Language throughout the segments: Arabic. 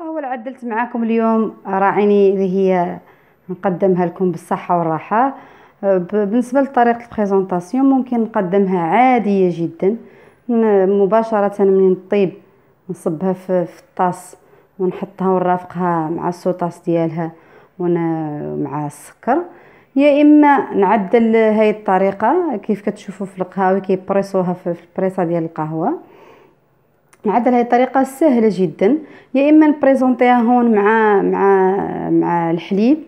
قهوة اللي عدلت معاكم اليوم راعيني اللي هي نقدمها لكم بالصحة والراحة بالنسبة لطريقة البريزونطاسيون ممكن نقدمها عادية جدا مباشرة من الطيب نصبها في الطاس ونحطها ونرافقها مع السوطاس ديالها مع السكر يا اما نعدل هاي الطريقه كيف كتشوفوا في القهاوي كيبريسوها في البريسه ديال القهوه نعدل هي طريقه سهله جدا يا اما نبريزونتيها هون مع مع مع الحليب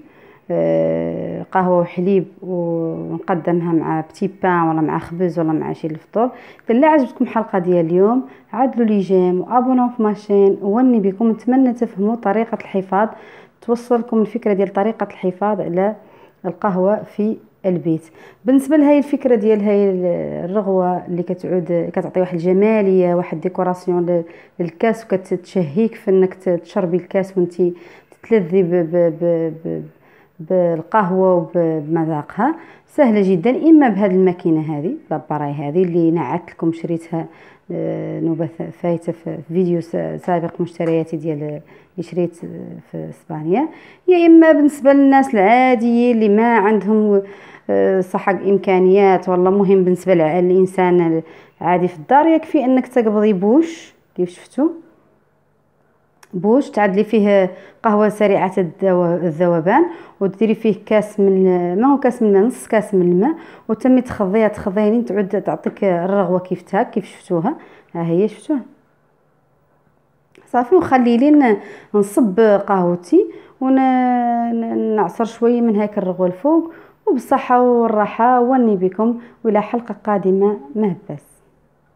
آه، قهوه وحليب ونقدمها مع بتي بان ولا مع خبز ولا مع شي الفطور الا عجبتكم الحلقه ديال اليوم عدلوا لي جيم وابونوا في ماشين واني بكم نتمنى تفهموا طريقه الحفاظ توصلكم الفكره ديال طريقه الحفاظ على القهوه في البيت بالنسبه لهاي الفكره ديال هاي الرغوه اللي كتعود كتعطي واحد الجماليه واحد ديكوراسيون للكاس وكتشهيك في انك تشربي الكاس وانت تتلذي ب ب ب ب بالقهوه وبمذاقها سهله جدا اما بهذه الماكينه هذه لاباراي هذه اللي نعت لكم شريتها آه، نوبه فايته في فيديو سابق مشترياتي ديال اللي شريت آه، في اسبانيا يا اما بالنسبه للناس العاديين اللي ما عندهم صحق امكانيات والله مهم بالنسبه للانسان عادي في الدار يكفي انك تقبضي بوش كيف شفتوا بوش تعدلي فيه قهوه سريعه الذوبان وديري فيه كاس من ما هو كاس من الماء نص كاس من الماء وتمي تخضيها تخضيني تعود تعطيك الرغوه كيف تاك كيف شفتوها ها هي شفتوها صافي وخلي لي نصب قهوتي ونعصر شويه من هاك الرغوه الفوق وبالصحة والراحة واني بكم وإلى حلقة قادمة مهبس